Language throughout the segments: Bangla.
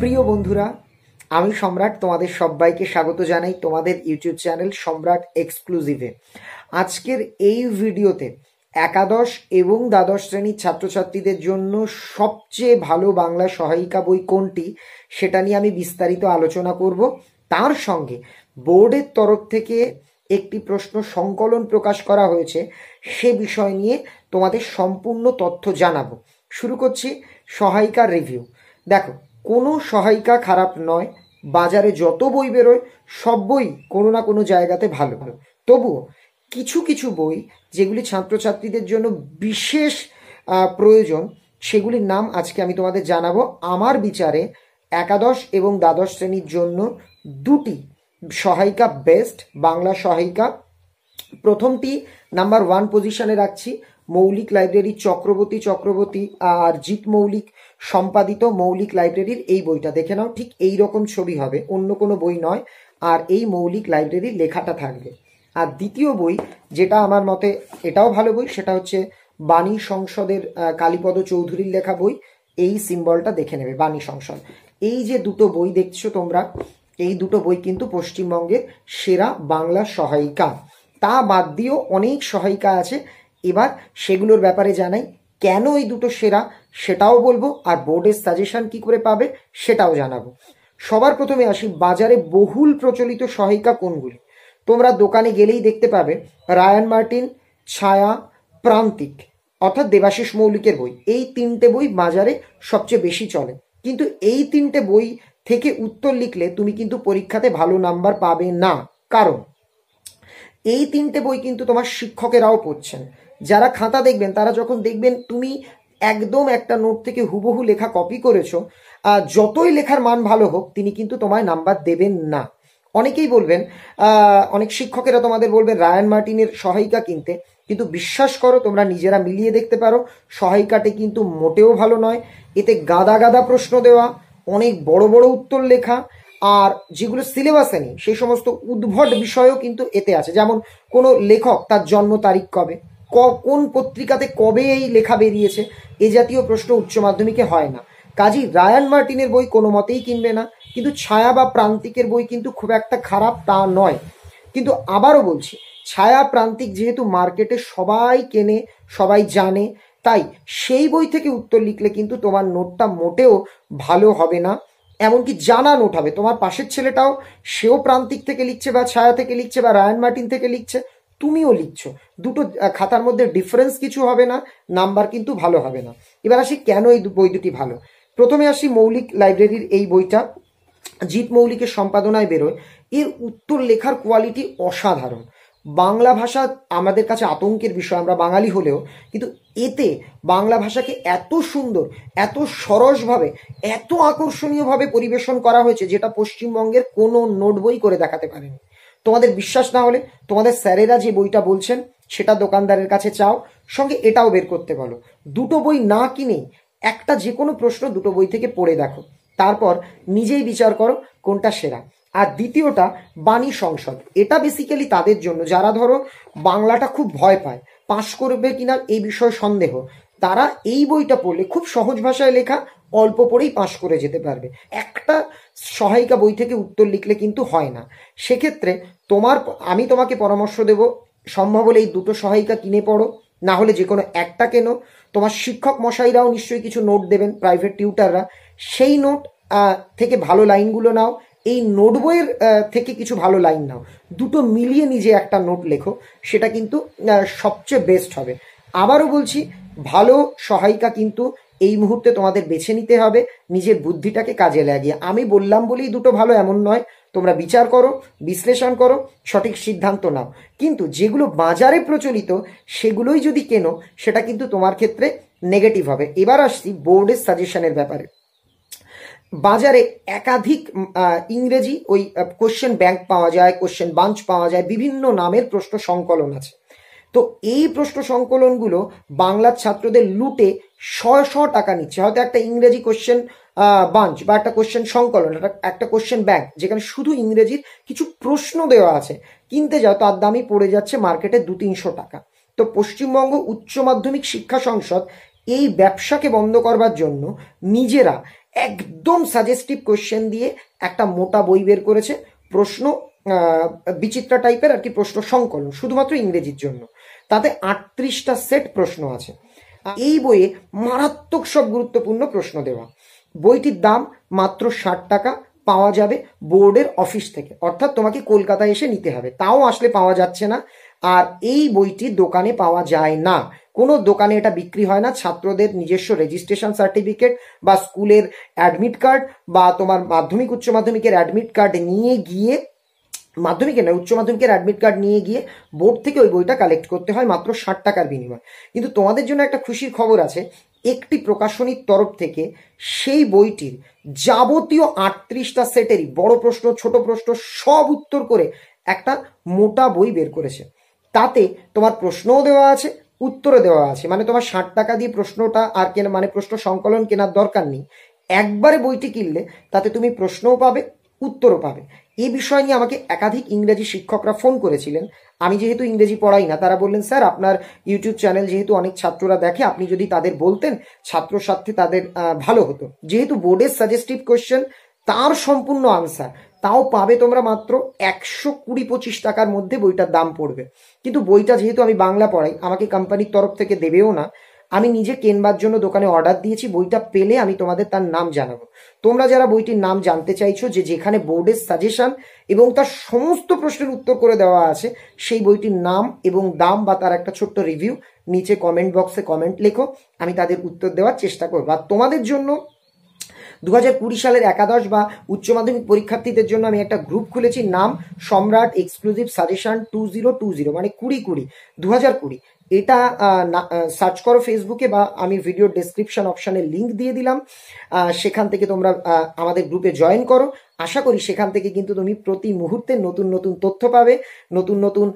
প্রিয় বন্ধুরা আমি সম্রাট তোমাদের সবাইকে স্বাগত জানাই তোমাদের ইউটিউব চ্যানেল সম্রাট এক্সক্লুসিভে আজকের এই ভিডিওতে একাদশ এবং দ্বাদশ শ্রেণীর ছাত্রছাত্রীদের জন্য সবচেয়ে ভালো বাংলা সহায়িকা বই কোনটি সেটা নিয়ে আমি বিস্তারিত আলোচনা করব তার সঙ্গে বোর্ডের তরফ থেকে একটি প্রশ্ন সংকলন প্রকাশ করা হয়েছে সে বিষয় নিয়ে তোমাদের সম্পূর্ণ তথ্য জানাবো শুরু করছি সহায়িকার রিভিউ দেখো কোনো সহায়িকা খারাপ নয় বাজারে যত বই বেরোয় সব বই কোনো না কোনো জায়গাতে ভালো ভালো তবুও কিছু কিছু বই যেগুলি ছাত্রছাত্রীদের জন্য বিশেষ প্রয়োজন সেগুলির নাম আজকে আমি তোমাদের জানাবো আমার বিচারে একাদশ এবং দ্বাদশ শ্রেণীর জন্য দুটি সহায়িকা বেস্ট বাংলা সহায়িকা প্রথমটি নাম্বার ওয়ান পজিশনে রাখছি মৌলিক লাইব্রেরি চক্রবর্তী চক্রবর্তী আর জিৎ মৌলিক সম্পাদিত মৌলিক লাইব্রেরির এই বইটা দেখে নাও ঠিক এই রকম ছবি হবে অন্য কোনো বই নয় আর এই মৌলিক লাইব্রেরির লেখাটা থাকবে আর দ্বিতীয় বই যেটা আমার মতে এটাও ভালো বই সেটা হচ্ছে বাণী সংসদের কালীপদ চৌধুরীর লেখা বই এই সিম্বলটা দেখে নেবে বাণী সংসদ এই যে দুটো বই দেখছো তোমরা এই দুটো বই কিন্তু পশ্চিমবঙ্গের সেরা বাংলা সহায়িকা তা বাদ দিয়েও অনেক সহায়িকা আছে এবার সেগুলোর ব্যাপারে জানাই কেন এই দুটো সেরা সেটাও বলবো আর বোর্ডের সাজেশন কি করে পাবে সেটাও জানাবো সবার প্রথমে আসি বাজারে বহুল প্রচলিত সহায়িকা কোনগুলি তোমরা দোকানে গেলেই দেখতে পাবে রায়ান মার্টিন ছায়া প্রান্তিক অর্থাৎ দেবাশিস মৌলিকের বই এই তিনটে বই বাজারে সবচেয়ে বেশি চলে কিন্তু এই তিনটে বই থেকে উত্তর লিখলে তুমি কিন্তু পরীক্ষাতে ভালো নাম্বার পাবে না কারণ এই তিনটে বই কিন্তু তোমার শিক্ষকেরাও পড়ছেন যারা খাতা দেখবেন তারা যখন দেখবেন তুমি একদম একটা নোট থেকে হুবহু লেখা কপি করেছো যতই লেখার মান ভালো হোক তিনি কিন্তু তোমায় নাম্বার দেবেন না অনেকেই বলবেন অনেক শিক্ষকেরা তোমাদের বলবেন রায়ান মার্টিনের সহায়িকা কিনতে কিন্তু বিশ্বাস করো তোমরা নিজেরা মিলিয়ে দেখতে পারো সহায়িকাটি কিন্তু মোটেও ভালো নয় এতে গাদা গাদা প্রশ্ন দেওয়া অনেক বড় বড় উত্তর লেখা আর যেগুলো সিলেবাসে নেই সেই সমস্ত উদ্ভট বিষয়ও কিন্তু এতে আছে যেমন কোনো লেখক তার জন্ম তারিখ কবে কোন পত্রিকাতে কবে এই লেখা বেরিয়েছে এ জাতীয় প্রশ্ন উচ্চ মাধ্যমিকে হয় না কাজী রায়ান মার্টিনের বই কোনো মতেই কিনবে না কিন্তু ছায়া বা প্রান্তিকের বই কিন্তু খুব একটা খারাপ তা নয় কিন্তু আবারও বলছি ছায়া প্রান্তিক যেহেতু মার্কেটে সবাই কেনে সবাই জানে তাই সেই বই থেকে উত্তর লিখলে কিন্তু তোমার নোটটা মোটেও ভালো হবে না এমনকি জানা নোট হবে তোমার পাশের ছেলেটাও সেও প্রান্তিক থেকে লিখছে বা ছায়া থেকে লিখছে বা রায়ান মার্টিন থেকে লিখছে তুমিও লিখছো দুটো খাতার মধ্যে ডিফারেন্স কিছু হবে না নাম্বার কিন্তু ভালো হবে না এবার আসি কেন এই বই দুটি ভালো প্রথমে আসি মৌলিক লাইব্রেরির এই বইটা জিৎ মৌলিকের সম্পাদনায় বেরোয় এর উত্তর লেখার কোয়ালিটি অসাধারণ বাংলা ভাষা আমাদের কাছে আতঙ্কের বিষয় আমরা বাঙালি হলেও কিন্তু এতে বাংলা ভাষাকে এত সুন্দর এত সরসভাবে এত আকর্ষণীয়ভাবে পরিবেশন করা হয়েছে যেটা পশ্চিমবঙ্গের কোনো নোট বই করে দেখাতে পারেনি তোমাদের বিশ্বাস না হলে তোমাদের স্যারেরা যে বইটা বলছেন সেটা দোকানদারের কাছে চাও সঙ্গে এটাও বের করতে বলো দুটো বই না কিনে একটা যে কোনো প্রশ্ন দুটো বই থেকে পড়ে দেখো তারপর নিজেই বিচার করো কোনটা সেরা আর দ্বিতীয়টা বাণী সংসদ এটা বেসিক্যালি তাদের জন্য যারা ধরো বাংলাটা খুব ভয় পায় পাশ করবে কিনা এই বিষয়ে সন্দেহ তারা এই বইটা পড়লে খুব সহজ ভাষায় লেখা অল্প পড়েই পাশ করে যেতে পারবে একটা সহায়িকা বই থেকে উত্তর লিখলে কিন্তু হয় না সেক্ষেত্রে তোমার আমি তোমাকে পরামর্শ দেব সম্ভব হলে এই দুটো সহায়িকা কিনে পড়ো না হলে যে কোনো একটা কেনো তোমার শিক্ষক মশাইরাও নিশ্চয়ই কিছু নোট দেবেন প্রাইভেট টিউটাররা সেই নোট থেকে ভালো লাইনগুলো নাও এই নোট বইয়ের থেকে কিছু ভালো লাইন নাও দুটো মিলিয়ে নিজে একটা নোট লেখো সেটা কিন্তু সবচেয়ে বেস্ট হবে আবারও বলছি ভালো সহায়িকা কিন্তু এই মুহূর্তে তোমাদের বেছে নিতে হবে নিজের বুদ্ধিটাকে কাজে লাগিয়ে আমি বললাম বলেই দুটো ভালো এমন নয় তোমরা বিচার করো বিশ্লেষণ করো সঠিক সিদ্ধান্ত নাও কিন্তু যেগুলো বাজারে প্রচলিত সেগুলোই যদি কেনো সেটা কিন্তু তোমার ক্ষেত্রে নেগেটিভ হবে এবার আসছি বোর্ডের সাজেশনের ব্যাপারে বাজারে একাধিক ইংরেজি ওই কোশ্চেন ব্যাংক পাওয়া যায় কোশ্চেন বাঞ্চ পাওয়া যায় বিভিন্ন নামের প্রশ্ন সংকলন আছে তো এই প্রশ্ন সংকলনগুলো বাংলার ছাত্রদের লুটে শয় শ টাকা নিচ্ছে হয়তো একটা ইংরেজি কোশ্চেন বাঞ্চ বা একটা কোশ্চেন সংকলন একটা কোশ্চেন ব্যাংক যেখানে শুধু ইংরেজির কিছু প্রশ্ন দেওয়া আছে কিনতে যাও তার দামই পড়ে যাচ্ছে মার্কেটে দু তিনশো টাকা তো পশ্চিমবঙ্গ উচ্চ মাধ্যমিক শিক্ষা সংসদ এই ব্যবসাকে বন্ধ করবার জন্য নিজেরা একদম সাজেস্টিভ কোশ্চেন দিয়ে একটা মোটা বই বের করেছে প্রশ্ন বিচিত্রা টাইপের আর কি প্রশ্ন সংকলন শুধুমাত্র ইংরেজির জন্য তাতে আটত্রিশটা সেট প্রশ্ন আছে এই বইয়ে মারাত্মক সব গুরুত্বপূর্ণ প্রশ্ন দেওয়া বইটির দাম মাত্র ষাট টাকা পাওয়া যাবে বোর্ডের অফিস থেকে অর্থাৎ তোমাকে কলকাতায় এসে নিতে হবে তাও আসলে পাওয়া যাচ্ছে না আর এই বইটি দোকানে পাওয়া যায় না কোনো দোকানে এটা বিক্রি হয় না ছাত্রদের নিজস্ব রেজিস্ট্রেশন সার্টিফিকেট বা স্কুলের অ্যাডমিট কার্ড বা তোমার মাধ্যমিক উচ্চ মাধ্যমিকের অ্যাডমিট কার্ড নিয়ে গিয়ে মাধ্যমিকে নয় উচ্চ মাধ্যমিকের অ্যাডমিট কার্ড নিয়ে গিয়ে বোর্ড থেকে ওই বইটা কালেক্ট করতে হয় মাত্র ষাট টাকার বিনিময় কিন্তু তোমাদের জন্য একটা খুশির খবর আছে একটি প্রকাশনীর তরফ থেকে সেই বইটির যাবতীয় আটত্রিশটা সেটেরই বড় প্রশ্ন ছোট প্রশ্ন সব উত্তর করে একটা মোটা বই বের করেছে তাতে তোমার প্রশ্নও দেওয়া আছে উত্তরও দেওয়া আছে মানে তোমার ষাট টাকা দিয়ে প্রশ্নটা আর কেনা মানে প্রশ্ন সংকলন কেনার দরকার নেই একবারে বইটি কিনলে তাতে তুমি প্রশ্নও পাবে উত্তরও পাবে এই বিষয় নিয়ে আমাকে একাধিক ইংরেজি শিক্ষকরা ফোন করেছিলেন আমি যেহেতু ইংরেজি পড়াই না তারা বললেন স্যার আপনার ইউটিউব চ্যানেল যেহেতু অনেক ছাত্ররা দেখে আপনি যদি তাদের বলতেন ছাত্র স্বার্থে তাদের ভালো হতো যেহেতু বোর্ডের সাজেস্টিভ কোয়েশ্চেন তার সম্পূর্ণ আনসার তাও পাবে তোমরা মাত্র একশো কুড়ি পঁচিশ টাকার মধ্যে বইটার দাম পড়বে কিন্তু বইটা যেহেতু আমি বাংলা পড়াই আমাকে কোম্পানির তরফ থেকে দেবেও না আমি নিজে কেনবার জন্য দোকানে অর্ডার দিয়েছি বইটা পেলে আমি তোমাদের তার নাম জানাবো তোমরা যারা বইটির নাম জানতে চাইছো যে যেখানে বোর্ডের সাজেশন এবং তার সমস্ত প্রশ্নের উত্তর করে দেওয়া আছে সেই বইটির নাম এবং দাম বা তার একটা ছোট্ট রিভিউ নিচে কমেন্ট বক্সে কমেন্ট লেখো আমি তাদের উত্তর দেওয়ার চেষ্টা করবো আর তোমাদের জন্য দু সালের একাদশ বা উচ্চ মাধ্যমিক পরীক্ষার্থীদের জন্য আমি একটা গ্রুপ খুলেছি নাম Samrat exclusive suggestion two zero two zero মানে কুড়ি কুড়ি দু হাজার কুড়ি এটা সার্চ করো ফেসবুকে বা আমি ভিডিও ডেসক্রিপশন অপশানে লিঙ্ক দিয়ে দিলাম সেখান থেকে তোমরা আমাদের গ্রুপে জয়েন করো আশা করি সেখান থেকে কিন্তু তুমি প্রতি মুহূর্তে নতুন নতুন তথ্য পাবে নতুন নতুন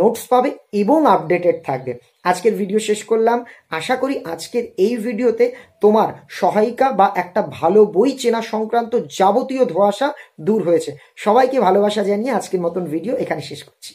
নোটস পাবে এবং আপডেটেড থাকবে আজকের ভিডিও শেষ করলাম আশা করি আজকের এই ভিডিওতে তোমার সহায়িকা বা একটা ভালো বই চেনা সংক্রান্ত যাবতীয় ধোয়াশা দূর হয়েছে সবাইকে ভালোবাসা জানিয়ে আজকের মতন ভিডিও এখানে শেষ করছি